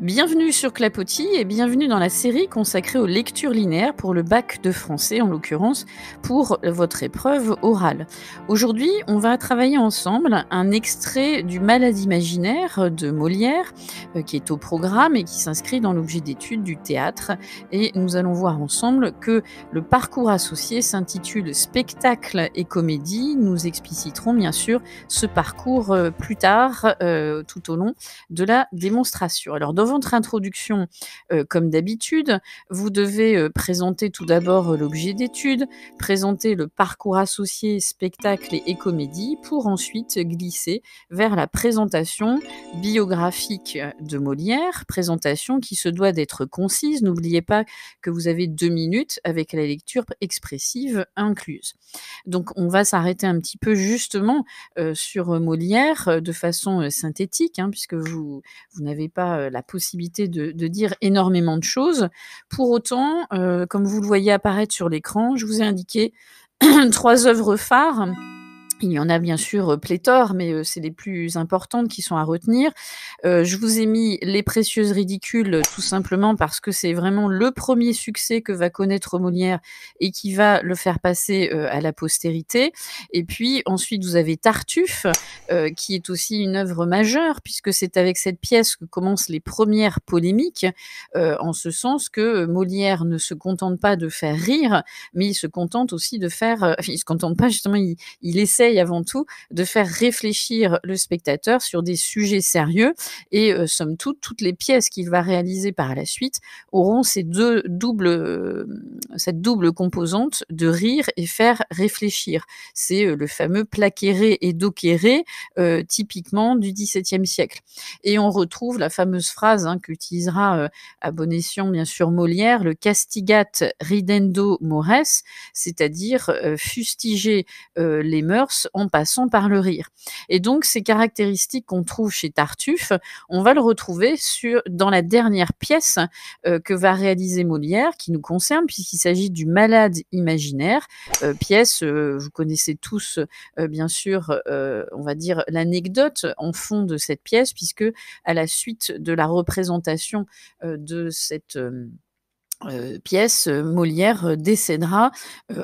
Bienvenue sur Clapotis et bienvenue dans la série consacrée aux lectures linéaires pour le bac de français en l'occurrence pour votre épreuve orale. Aujourd'hui, on va travailler ensemble un extrait du Malade imaginaire de Molière euh, qui est au programme et qui s'inscrit dans l'objet d'étude du théâtre et nous allons voir ensemble que le parcours associé s'intitule Spectacle et comédie. Nous expliciterons bien sûr ce parcours euh, plus tard euh, tout au long de la démonstration. Alors dans votre introduction, euh, comme d'habitude, vous devez euh, présenter tout d'abord euh, l'objet d'étude, présenter le parcours associé spectacle et comédie, pour ensuite glisser vers la présentation biographique de Molière, présentation qui se doit d'être concise. N'oubliez pas que vous avez deux minutes avec la lecture expressive incluse. Donc on va s'arrêter un petit peu justement sur Molière de façon synthétique, hein, puisque vous, vous n'avez pas la possibilité possibilité de, dire énormément de choses. Pour autant, euh, comme vous le voyez apparaître sur l'écran, je vous ai indiqué trois œuvres phares. Il y en a bien sûr euh, pléthore, mais euh, c'est les plus importantes qui sont à retenir. Euh, je vous ai mis Les Précieuses Ridicules tout simplement parce que c'est vraiment le premier succès que va connaître Molière et qui va le faire passer à la postérité. Et puis ensuite, vous avez Tartuffe, qui est aussi une œuvre majeure puisque c'est avec cette pièce que commencent les premières polémiques, en ce sens que Molière ne se contente pas de faire rire, mais il se contente aussi de faire... il se contente pas justement, il, essaye avant tout de faire réfléchir le spectateur sur des sujets sérieux et euh, somme toute, toutes les pièces qu'il va réaliser par la suite auront ces deux doubles, euh, cette double composante de rire et faire réfléchir. C'est euh, le fameux plaqueré et doqueré typiquement du XVIIe siècle. Et on retrouve la fameuse phrase hein, qu'utilisera à bon escient bien sûr Molière, le castigat ridendo mores, c'est-à-dire fustiger les mœurs en passant par le rire. Et donc ces caractéristiques qu'on trouve chez Tartuffe, on va le retrouver sur, dans la dernière pièce euh, que va réaliser Molière, qui nous concerne, puisqu'il s'agit du Malade imaginaire, euh, pièce, euh, vous connaissez tous bien sûr, on va dire l'anecdote en fond de cette pièce, puisque à la suite de la représentation de cette... Euh, pièce, euh, Molière euh, décédera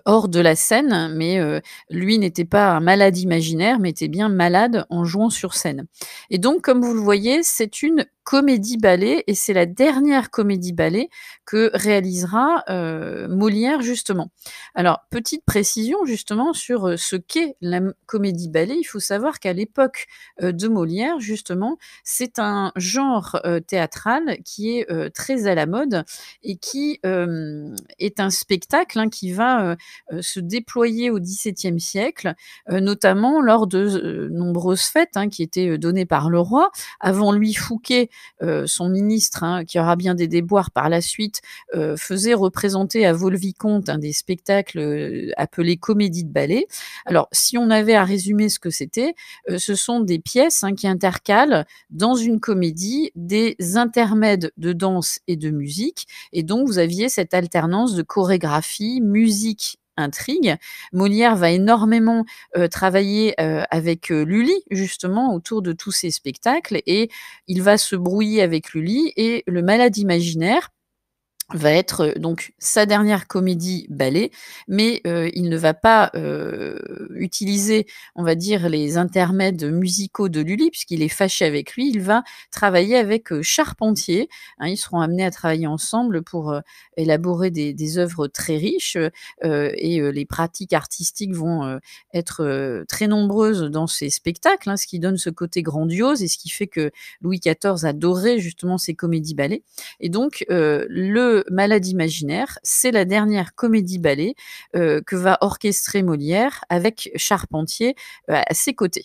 hors de la scène, mais lui n'était pas un malade imaginaire, mais était bien malade en jouant sur scène. Et donc, comme vous le voyez, c'est une comédie ballet et c'est la dernière comédie ballet que réalisera euh, Molière justement. Alors petite précision justement sur euh, ce qu'est la comédie ballet, il faut savoir qu'à l'époque euh, de Molière justement, c'est un genre théâtral qui est très à la mode et qui est un spectacle hein, qui va se déployer au XVIIe siècle, notamment lors de nombreuses fêtes hein, qui étaient données par le roi. Avant lui, Fouquet euh, son ministre, hein, qui aura bien des déboires par la suite, euh, faisait représenter à Volvicomte un des spectacles euh, appelés comédie de ballet. Alors, si on avait à résumer ce que c'était, ce sont des pièces hein, qui intercalent dans une comédie des intermèdes de danse et de musique. Et donc, vous aviez cette alternance de chorégraphie, musique intrigue. Molière va énormément euh, travailler euh, avec euh, Lully, justement, autour de tous ces spectacles, et il va se brouiller avec Lully, et le malade imaginaire va être euh, donc sa dernière comédie ballet, mais euh, il ne va pas euh, utiliser, on va dire, les intermèdes musicaux de Lully, puisqu'il est fâché avec lui. Il va travailler avec Charpentier. Hein. ils seront amenés à travailler ensemble pour élaborer des, œuvres très riches, et les pratiques artistiques vont être très nombreuses dans ces spectacles, hein, ce qui donne ce côté grandiose et ce qui fait que Louis XIV adorait justement ces comédies ballets. Et donc, le Maladie Malade imaginaire, c'est la dernière comédie ballet euh, que va orchestrer Molière avec Charpentier euh, à ses côtés.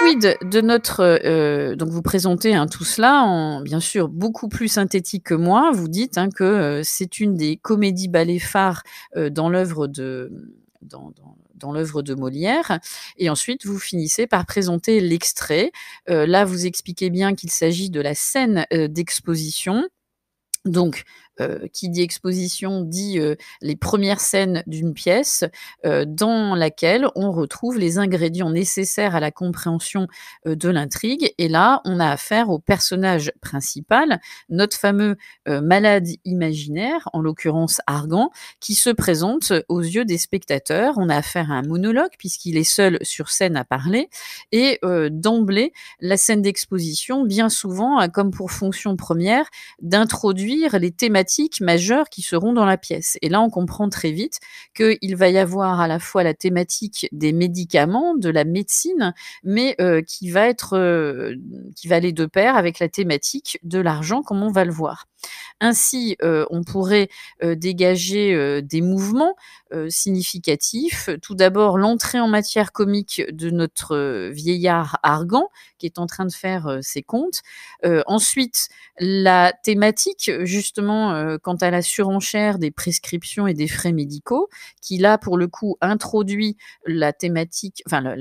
Quid de notre euh, donc vous présentez hein, tout cela en bien sûr beaucoup plus synthétique que moi. Vous dites hein, que c'est une des comédies ballets phares dans l'œuvre de dans, dans, dans l'œuvre de Molière. Et ensuite, vous finissez par présenter l'extrait. là, vous expliquez bien qu'il s'agit de la scène d'exposition donc, euh, qui dit exposition dit euh, les premières scènes d'une pièce euh, dans laquelle on retrouve les ingrédients nécessaires à la compréhension de l'intrigue. Et là, on a affaire au personnage principal, notre fameux malade imaginaire, en l'occurrence Argan, qui se présente aux yeux des spectateurs. On a affaire à un monologue puisqu'il est seul sur scène à parler. Et d'emblée, la scène d'exposition, bien souvent, a comme pour fonction première d'introduire les thématiques thématiques majeures qui seront dans la pièce. Et là, on comprend très vite qu'il va y avoir à la fois la thématique des médicaments, de la médecine, mais euh, qui va être, euh, qui va aller de pair avec la thématique de l'argent, comme on va le voir. Ainsi, euh, on pourrait euh, dégager euh, des mouvements significatifs. Tout d'abord, l'entrée en matière comique de notre vieillard argan, qui est en train de faire ses contes, ensuite, la thématique, justement, quant à la surenchère des prescriptions et des frais médicaux, qui là, pour le coup, introduit la thématique, enfin,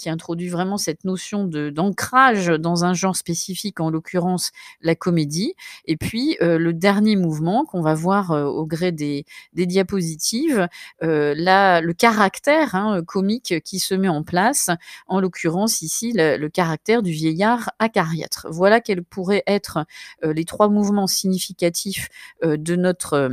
qui introduit vraiment cette notion d'ancrage dans un genre spécifique, en l'occurrence la comédie. Et puis, euh, le dernier mouvement qu'on va voir euh, au gré des, diapositives, euh, là le caractère hein, comique qui se met en place, en l'occurrence ici le, caractère du vieillard acariâtre. Voilà quels pourraient être les trois mouvements significatifs de notre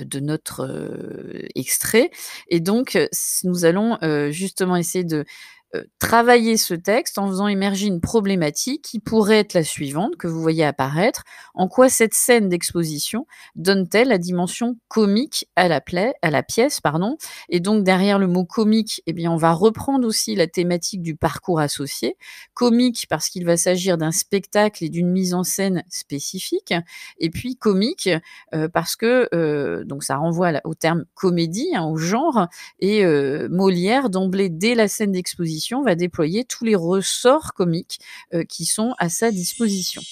de notre extrait. Et donc, nous allons justement essayer de euh, travailler ce texte en faisant émerger une problématique qui pourrait être la suivante que vous voyez apparaître. En quoi cette scène d'exposition donne-t-elle la dimension comique à la, pièce pardon Et donc derrière le mot comique, eh bien, on va reprendre aussi la thématique du parcours associé. Comique parce qu'il va s'agir d'un spectacle et d'une mise en scène spécifique. Et puis comique euh, parce que euh, donc ça renvoie au terme comédie, hein, au genre. Et Molière, d'emblée, dès la scène d'exposition, va déployer tous les ressorts comiques euh, qui sont à sa disposition.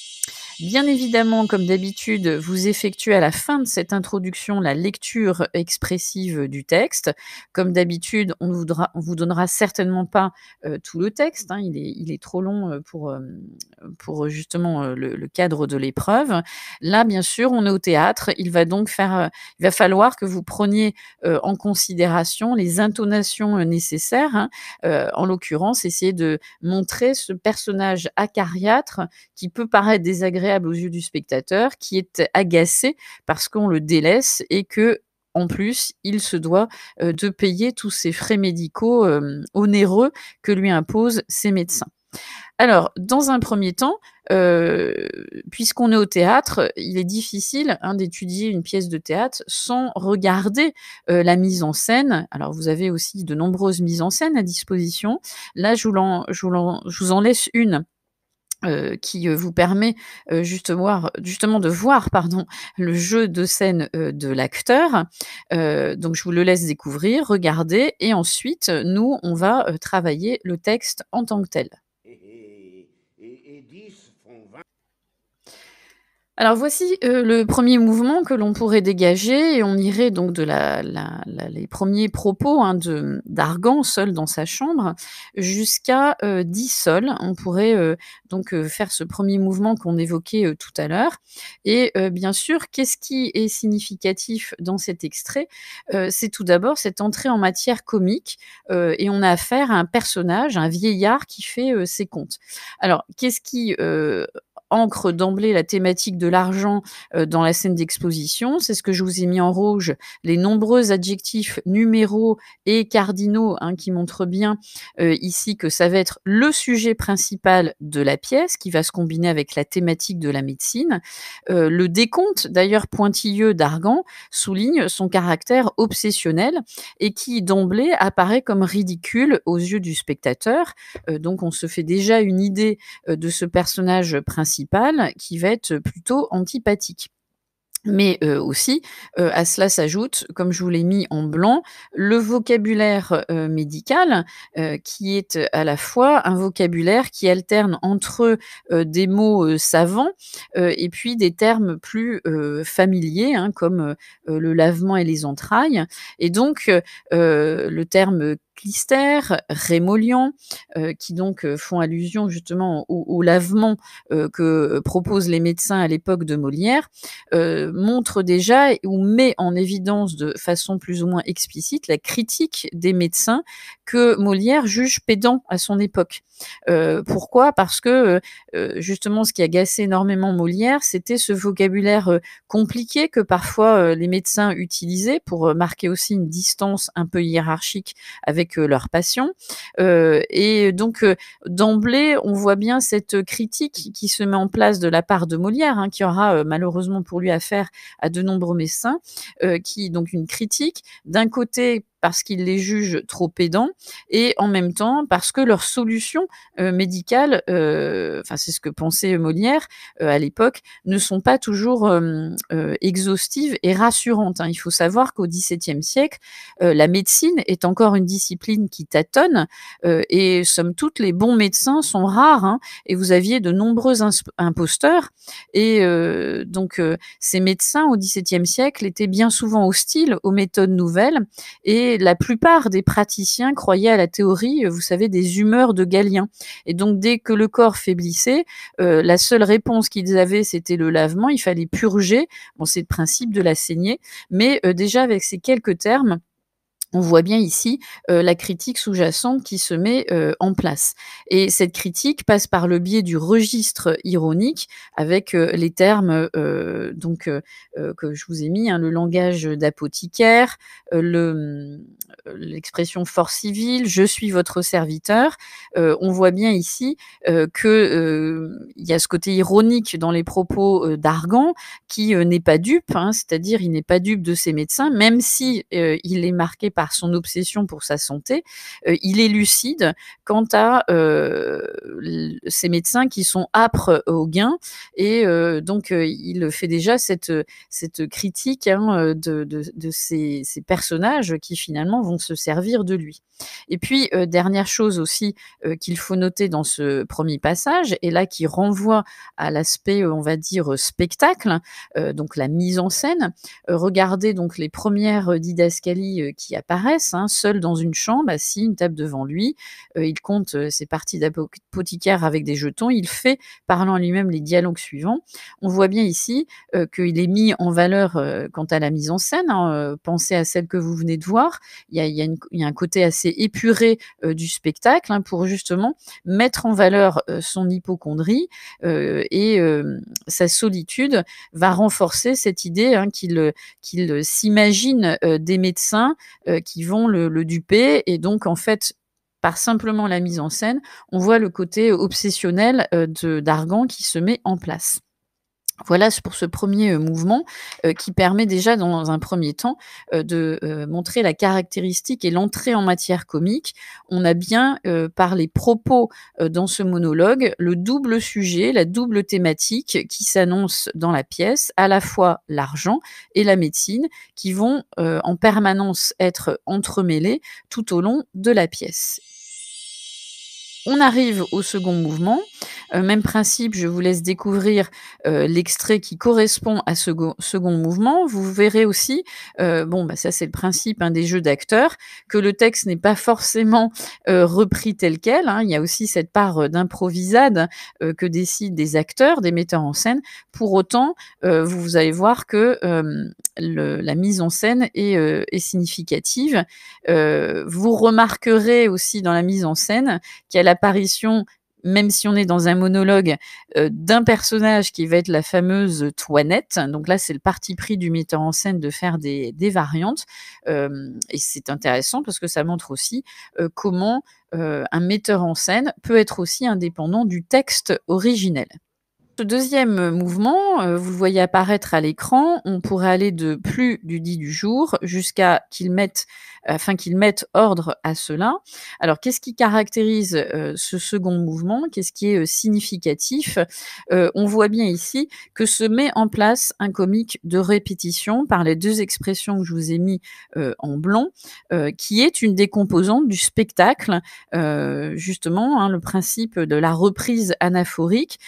Bien évidemment, comme d'habitude, vous effectuez à la fin de cette introduction la lecture expressive du texte. Comme d'habitude, on ne vous donnera certainement pas euh, tout le texte. Hein. il, est, trop long euh, pour, euh, pour justement le, cadre de l'épreuve. Là, bien sûr, on est au théâtre. Il va donc faire, il va falloir que vous preniez en considération les intonations nécessaires. Hein. en l'occurrence, essayer de montrer ce personnage acariâtre qui peut paraître désagréable aux yeux du spectateur qui est agacé parce qu'on le délaisse et que en plus, il se doit euh, de payer tous ces frais médicaux euh, onéreux que lui imposent ses médecins. Alors, dans un premier temps, euh, puisqu'on est au théâtre, il est difficile hein, d'étudier une pièce de théâtre sans regarder la mise en scène. Alors, vous avez aussi de nombreuses mises en scène à disposition. Là, je vous en laisse une euh, qui euh, vous permet euh, justement, de voir pardon, le jeu de scène de l'acteur. donc je vous le laisse découvrir, regarder, et ensuite nous, on va travailler le texte en tant que tel. Alors voici euh, le premier mouvement que l'on pourrait dégager et on irait donc de la, la, les premiers propos hein, de d'Argan seul dans sa chambre jusqu'à euh, sols On pourrait euh, donc euh, faire ce premier mouvement qu'on évoquait tout à l'heure. Et bien sûr, qu'est-ce qui est significatif dans cet extrait C'est tout d'abord cette entrée en matière comique et on a affaire à un personnage, un vieillard qui fait ses contes. Alors qu'est-ce qui ancre d'emblée la thématique de l'argent euh, dans la scène d'exposition. C'est ce que je vous ai mis en rouge, les nombreux adjectifs numéraux et cardinaux hein, qui montrent bien euh, ici que ça va être le sujet principal de la pièce qui va se combiner avec la thématique de la médecine. Euh, le décompte, d'ailleurs pointilleux d'Argan, souligne son caractère obsessionnel et qui d'emblée apparaît comme ridicule aux yeux du spectateur. donc on se fait déjà une idée de ce personnage principal qui va être plutôt antipathique. Mais euh, aussi, euh, à cela s'ajoute, comme je vous l'ai mis en blanc, le vocabulaire euh, médical, qui est à la fois un vocabulaire qui alterne entre des mots savants et puis des termes plus familiers, hein, comme le lavement et les entrailles. Et donc, le terme Clister, Rémolion, euh, qui donc euh, font allusion justement au, lavement euh, que proposent les médecins à l'époque de Molière, montre déjà ou met en évidence de façon plus ou moins explicite la critique des médecins que Molière juge pédant à son époque. pourquoi Parce que justement, ce qui agaçait énormément Molière, c'était ce vocabulaire compliqué que parfois les médecins utilisaient pour marquer aussi une distance un peu hiérarchique avec leur passion. Euh, et donc, euh, d'emblée, on voit bien cette critique qui se met en place de la part de Molière, hein, qui aura euh, malheureusement pour lui affaire à de nombreux médecins, qui donc une critique d'un côté parce qu'ils les jugent trop pédants et en même temps parce que leurs solutions euh, médicales, euh, enfin c'est ce que pensait Molière euh, à l'époque, ne sont pas toujours exhaustives et rassurantes. Hein. Il faut savoir qu'au XVIIe siècle, la médecine est encore une discipline qui tâtonne et somme toute les bons médecins sont rares hein. et vous aviez de nombreux imposteurs et donc ces médecins au XVIIe siècle étaient bien souvent hostiles aux méthodes nouvelles et la plupart des praticiens croyaient à la théorie, euh, vous savez, des humeurs de Galien. Et donc dès que le corps faiblissait, euh, la seule réponse qu'ils avaient, c'était le lavement. Il fallait purger. Bon, c'est le principe de la saignée, mais euh, déjà avec ces quelques termes on voit bien ici euh, la critique sous-jacente qui se met euh, en place. Et cette critique passe par le biais du registre ironique avec euh, les termes donc que je vous ai mis, hein, le langage d'apothicaire, l'expression force civile, je suis votre serviteur. on voit bien ici que il y a ce côté ironique dans les propos d'Argan qui n'est pas dupe, hein, c'est-à-dire il n'est pas dupe de ses médecins, même si il est marqué par par son obsession pour sa santé, euh, il est lucide quant à euh, ces médecins qui sont âpres au gain. Et euh, donc, il fait déjà cette, cette critique hein, de, ces, personnages qui finalement vont se servir de lui. Et puis, dernière chose aussi qu'il faut noter dans ce premier passage, et là qui renvoie à l'aspect, on va dire, spectacle, donc la mise en scène. regardez donc les premières didascalies qui apparaissent Hein, seul dans une chambre, assis, une table devant lui, euh, il compte euh, ses parties d'apothicaire avec des jetons. Il fait, parlant lui-même, les dialogues suivants. On voit bien ici euh, qu'il est mis en valeur quant à la mise en scène. Hein, pensez à celle que vous venez de voir. Il y a, un côté assez épuré du spectacle hein, pour justement mettre en valeur son hypochondrie et sa solitude va renforcer cette idée qu'il s'imagine des médecins qui vont le, duper. Et donc, en fait, par simplement la mise en scène, on voit le côté obsessionnel euh, de d'Argan qui se met en place. Voilà pour ce premier euh, mouvement euh, qui permet déjà dans un premier temps euh, de montrer la caractéristique et l'entrée en matière comique. On a bien par les propos dans ce monologue le double sujet, la double thématique qui s'annonce dans la pièce, à la fois l'argent et la médecine qui vont en permanence être entremêlés tout au long de la pièce. On arrive au second mouvement. Euh, même principe, je vous laisse découvrir euh, l'extrait qui correspond à ce second mouvement. Vous verrez aussi, euh, bon, bah, ça c'est le principe hein, des jeux d'acteurs, que le texte n'est pas forcément repris tel quel. Hein. Il y a aussi cette part d'improvisade que décident des acteurs, des metteurs en scène. Pour autant, vous allez voir que la mise en scène est, est significative. vous remarquerez aussi dans la mise en scène qu'elle l'apparition même si on est dans un monologue, euh, d'un personnage qui va être la fameuse Toinette. Donc là, c'est le parti pris du metteur en scène de faire des, variantes. Euh, et c'est intéressant parce que ça montre aussi euh, comment un metteur en scène peut être aussi indépendant du texte originel deuxième mouvement, euh, vous le voyez apparaître à l'écran, on pourrait aller de plus du dit du jour jusqu'à qu'il mette, afin qu'il mette ordre à cela. Alors, qu'est-ce qui caractérise euh, ce second mouvement Qu'est-ce qui est euh, significatif On voit bien ici que se met en place un comique de répétition par les deux expressions que je vous ai mis en blanc, qui est une des composantes du spectacle, justement, hein, le principe de la reprise anaphorique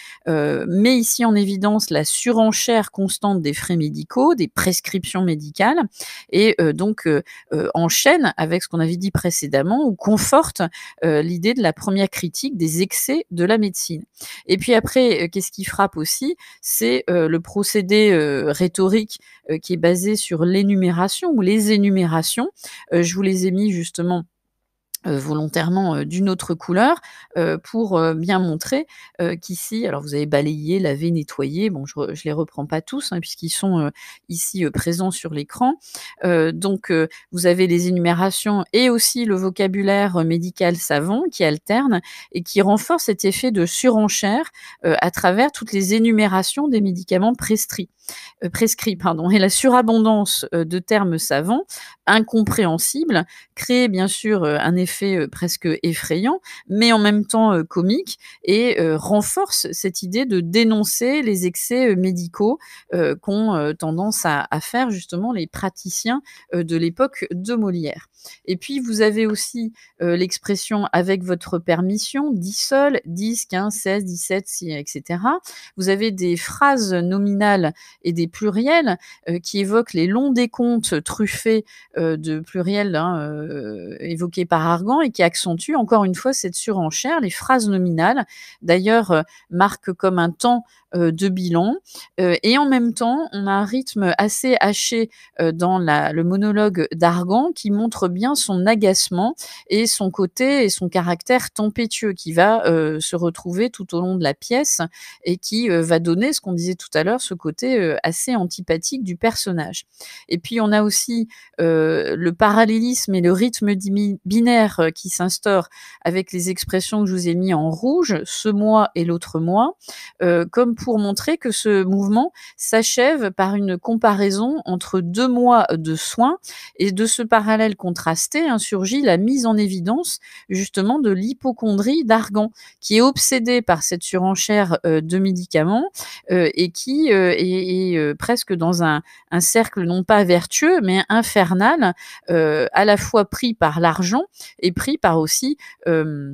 met ici en évidence la surenchère constante des frais médicaux, des prescriptions médicales, et euh, donc euh, euh, enchaîne avec ce qu'on avait dit précédemment ou conforte l'idée de la première critique des excès de la médecine. Et puis après, qu'est-ce qui frappe aussi C'est le procédé rhétorique qui est basé sur l'énumération ou les énumérations. je vous les ai mis justement euh, volontairement euh, d'une autre couleur euh, pour bien montrer qu'ici, alors vous avez balayé, lavé, nettoyé, bon je, ne les reprends pas tous hein, puisqu'ils sont ici présents sur l'écran. donc vous avez les énumérations et aussi le vocabulaire médical savon qui alterne et qui renforce cet effet de surenchère à travers toutes les énumérations des médicaments prescrits. Euh, prescrit, pardon, et la surabondance euh, de termes savants, incompréhensibles, crée bien sûr euh, un effet presque effrayant, mais en même temps comique, et renforce cette idée de dénoncer les excès médicaux qu'ont tendance à, faire justement les praticiens de l'époque de Molière. Et puis, vous avez aussi l'expression avec votre permission, 10 sols, 10, 15, 16, 17, etc. Vous avez des phrases nominales et des pluriels euh, qui évoquent les longs décomptes truffés euh, de pluriels hein, euh, évoqués par Argan et qui accentuent encore une fois cette surenchère, les phrases nominales, d'ailleurs, marquent comme un temps de bilan. et en même temps, on a un rythme assez haché dans le monologue d'Argan qui montre bien son agacement et son côté et son caractère tempétueux qui va se retrouver tout au long de la pièce et qui va donner ce qu'on disait tout à l'heure, ce côté euh, assez, antipathique du personnage. Et puis on a aussi euh, le parallélisme et le rythme binaire euh, qui s'instaure avec les expressions que je vous ai mis en rouge, ce mois et l'autre mois, comme pour montrer que ce mouvement s'achève par une comparaison entre deux mois de soins et de ce parallèle contrasté hein, surgit la mise en évidence justement de l'hypochondrie d'Argan qui est obsédé par cette surenchère de médicaments et qui est, et euh, presque dans un, cercle non pas vertueux, mais infernal, euh, à la fois pris par l'argent et pris par aussi... Euh,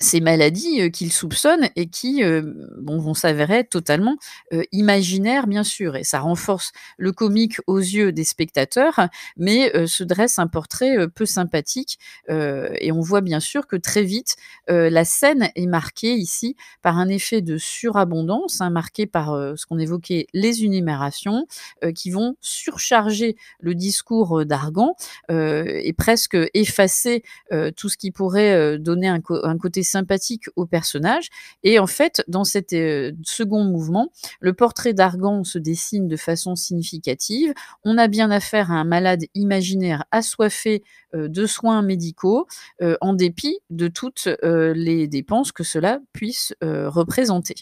ces maladies euh, qu'il soupçonne et qui euh, bon, vont s'avérer totalement euh, imaginaires, bien sûr. Et ça renforce le comique aux yeux des spectateurs, mais se dresse un portrait peu sympathique. et on voit bien sûr que très vite, la scène est marquée ici par un effet de surabondance, hein, marqué par ce qu'on évoquait, les unimérations, qui vont surcharger le discours d'Argan et presque effacer tout ce qui pourrait donner un, un côté sympathique au personnage. Et en fait, dans cet euh, second mouvement, le portrait d'Argan se dessine de façon significative. On a bien affaire à un malade imaginaire assoiffé euh, de soins médicaux, euh, en dépit de toutes les dépenses que cela puisse représenter.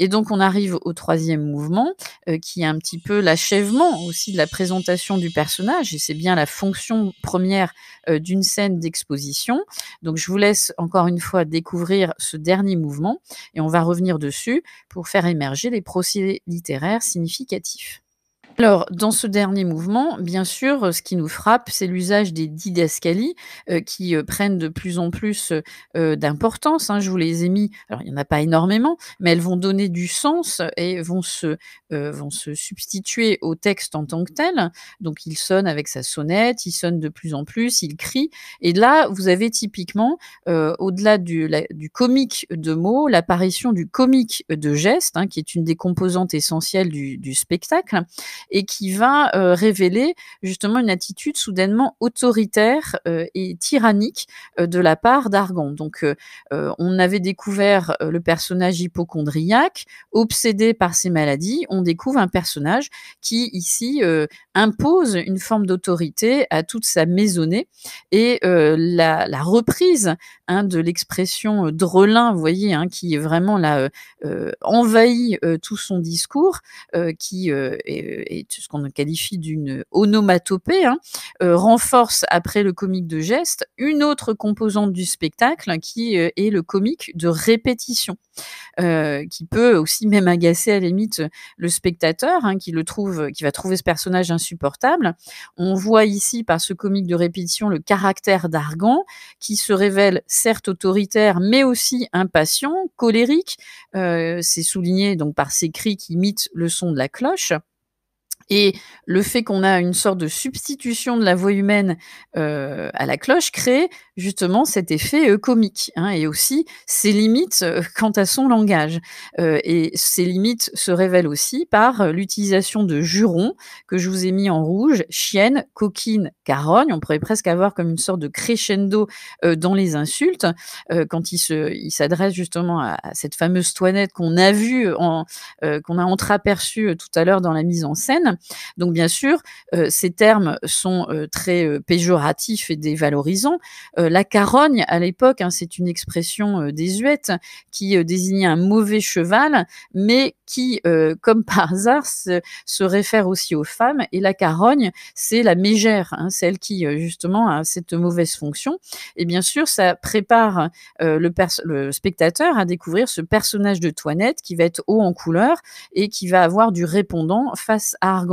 Et donc on arrive au troisième mouvement, euh, qui est un petit peu l'achèvement aussi de la présentation du personnage, et c'est bien la fonction première euh, d'une scène d'exposition. Donc je vous laisse encore une fois découvrir ce dernier mouvement, et on va revenir dessus pour faire émerger les procédés littéraires significatifs. Alors, dans ce dernier mouvement, bien sûr, euh, ce qui nous frappe, c'est l'usage des didascalies euh, qui euh, prennent de plus en plus d'importance. Hein. Je vous les ai mis, alors il n'y en a pas énormément, mais elles vont donner du sens et vont se, vont se substituer au texte en tant que tel. Donc, il sonne avec sa sonnette, il sonne de plus en plus, il crie. Et là, vous avez typiquement, au-delà du, du comique de mots, l'apparition du comique de gestes, hein, qui est une des composantes essentielles du, du spectacle et qui va euh, révéler justement une attitude soudainement autoritaire euh, et tyrannique euh, de la part d'Argon. Donc on avait découvert le personnage hypochondriaque, obsédé par ses maladies, on découvre un personnage qui ici impose une forme d'autorité à toute sa maisonnée et la, reprise hein, de l'expression drelin, vous voyez, hein, qui est vraiment là envahit tout son discours, qui est ce qu'on qualifie d'une onomatopée, hein, euh, renforce après le comique de geste une autre composante du spectacle hein, qui euh, est le comique de répétition, euh, qui peut aussi même agacer à la limite le spectateur hein, qui le trouve, qui va trouver ce personnage insupportable. On voit ici par ce comique de répétition le caractère d'Argan qui se révèle certes autoritaire mais aussi impatient, colérique. C'est souligné donc par ses cris qui imitent le son de la cloche. Et le fait qu'on a une sorte de substitution de la voix humaine euh, à la cloche crée justement cet effet euh, comique hein, et aussi ses limites euh, quant à son langage. et ces limites se révèlent aussi par l'utilisation de jurons que je vous ai mis en rouge, chienne, coquine, carogne. On pourrait presque avoir comme une sorte de crescendo dans les insultes quand il se, il s'adresse justement à, cette fameuse toinette qu'on a vue, qu'on a entreaperçue tout à l'heure dans la mise en scène. Donc bien sûr, euh, ces termes sont euh, très euh, péjoratifs et dévalorisants. la carogne, à l'époque, hein, c'est une expression désuète qui désignait un mauvais cheval, mais qui, comme par hasard, se, réfère aussi aux femmes. Et la carogne, c'est la mégère, hein, celle qui, justement, a cette mauvaise fonction. Et bien sûr, ça prépare le, spectateur à découvrir ce personnage de Toinette qui va être haut en couleur et qui va avoir du répondant face à Argonne.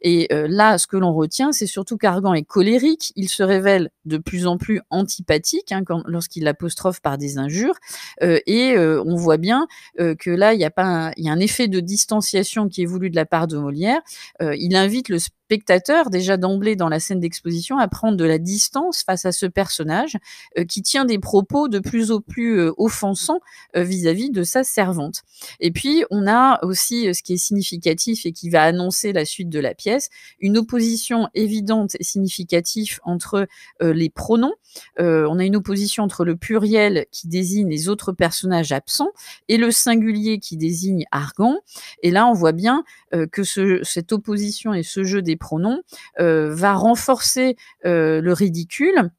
Et euh, là, ce que l'on retient, c'est surtout qu'Argan est colérique, il se révèle de plus en plus antipathique hein, lorsqu'il l'apostrophe par des injures, euh, et euh, on voit bien que là, il y, a un, y a un effet de distanciation qui est voulu de la part de Molière. il invite le spectateur déjà d'emblée dans la scène d'exposition à prendre de la distance face à ce personnage euh, qui tient des propos de plus en plus euh, offensants euh, vis-à-vis de sa servante. Et puis on a aussi ce qui est significatif et qui va annoncer la suite de la pièce, une opposition évidente et significative entre les pronoms. on a une opposition entre le pluriel qui désigne les autres personnages absents et le singulier qui désigne Argon. Et là on voit bien que cette opposition et ce jeu des pronoms, euh, va renforcer euh, le ridicule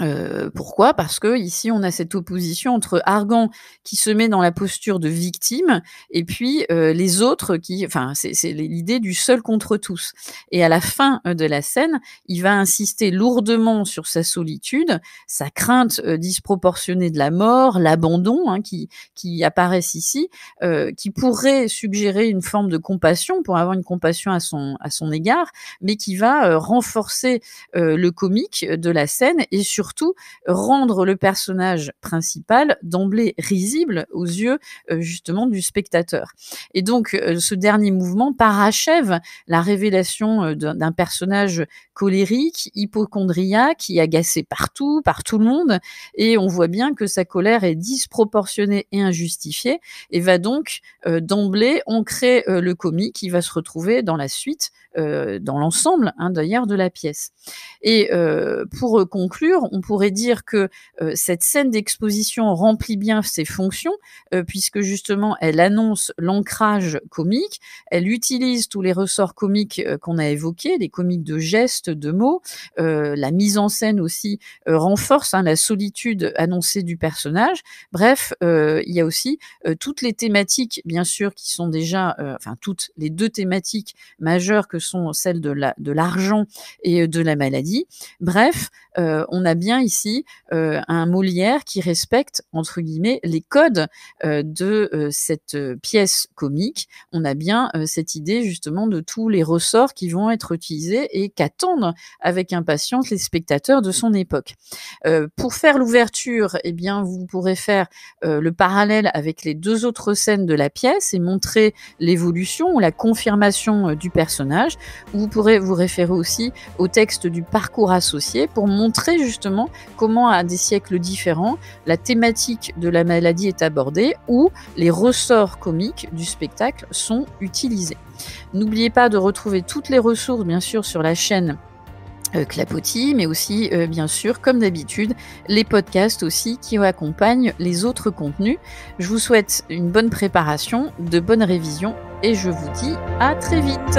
euh, pourquoi Parce que ici on a cette opposition entre Argan qui se met dans la posture de victime et puis euh, les autres qui, enfin c'est l'idée du seul contre tous. Et à la fin euh, de la scène, il va insister lourdement sur sa solitude, sa crainte euh, disproportionnée de la mort, l'abandon hein, qui qui apparaissent ici, qui pourrait suggérer une forme de compassion pour avoir une compassion à son à son égard, mais qui va renforcer le comique de la scène et sur surtout rendre le personnage principal d'emblée risible aux yeux euh, justement du spectateur. Et donc euh, ce dernier mouvement parachève la révélation euh, d'un personnage colérique, hypochondriaque, agacé partout, par tout le monde, et on voit bien que sa colère est disproportionnée et injustifiée, et va donc d'emblée ancrer le comique qui va se retrouver dans la suite, dans l'ensemble hein, d'ailleurs de la pièce. Et pour conclure, on pourrait dire que euh, cette scène d'exposition remplit bien ses fonctions, euh, puisque justement, elle annonce l'ancrage comique, elle utilise tous les ressorts comiques euh, qu'on a évoqués, les comiques de gestes, de mots, la mise en scène aussi renforce hein, la solitude annoncée du personnage. Bref, il y a aussi toutes les thématiques, bien sûr, qui sont déjà, enfin, toutes les deux thématiques majeures que sont celles de l'argent et de la maladie. Bref, on a bien ici euh, un Molière qui respecte, entre guillemets, les codes euh, de euh, cette pièce comique. On a bien cette idée justement de tous les ressorts qui vont être utilisés et qu'attendent avec impatience les spectateurs de son époque. pour faire l'ouverture, et eh bien, vous pourrez faire le parallèle avec les deux autres scènes de la pièce et montrer l'évolution ou la confirmation du personnage. Vous pourrez vous référer aussi au texte du parcours associé pour montrer justement comment à des siècles différents la thématique de la maladie est abordée ou les ressorts comiques du spectacle sont utilisés. N'oubliez pas de retrouver toutes les ressources bien sûr sur la chaîne euh, clapotis, mais aussi, euh, bien sûr, comme d'habitude, les podcasts aussi qui accompagnent les autres contenus. Je vous souhaite une bonne préparation, de bonnes révisions et je vous dis à très vite.